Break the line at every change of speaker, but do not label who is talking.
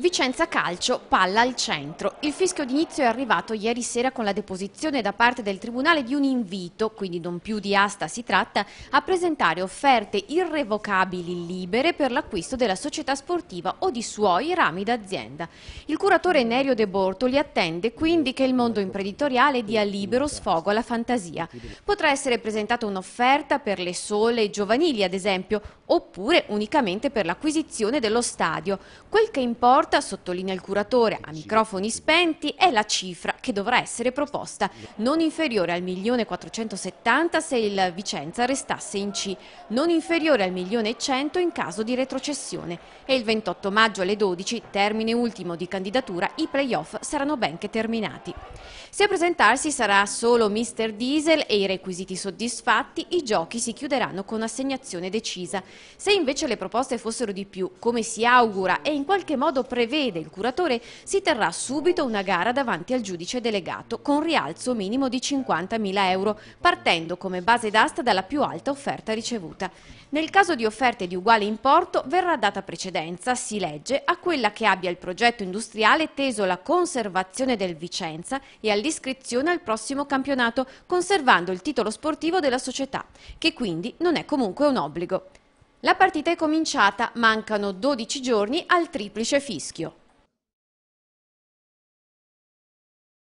Vicenza Calcio, palla al centro. Il fischio d'inizio è arrivato ieri sera con la deposizione da parte del Tribunale di un invito, quindi non più di asta si tratta, a presentare offerte irrevocabili libere per l'acquisto della società sportiva o di suoi rami d'azienda. Il curatore Nerio De Bortoli attende quindi che il mondo imprenditoriale dia libero sfogo alla fantasia. Potrà essere presentata un'offerta per le sole giovanili, ad esempio, oppure unicamente per l'acquisizione dello stadio. Quel che importa porta, sottolinea il curatore a microfoni spenti, è la cifra che dovrà essere proposta, non inferiore al 1.470.000 se il Vicenza restasse in C, non inferiore al 1.100.000 in caso di retrocessione e il 28 maggio alle 12, termine ultimo di candidatura, i playoff saranno benché terminati. Se a presentarsi sarà solo Mr. Diesel e i requisiti soddisfatti, i giochi si chiuderanno con assegnazione decisa. Se invece le proposte fossero di più, come si augura, e in qualche modo prevede il curatore, si terrà subito una gara davanti al giudice delegato con rialzo minimo di 50.000 euro, partendo come base d'asta dalla più alta offerta ricevuta. Nel caso di offerte di uguale importo verrà data precedenza, si legge, a quella che abbia il progetto industriale teso alla conservazione del Vicenza e all'iscrizione al prossimo campionato, conservando il titolo sportivo della società, che quindi non è comunque un obbligo. La partita è cominciata, mancano 12 giorni al triplice fischio.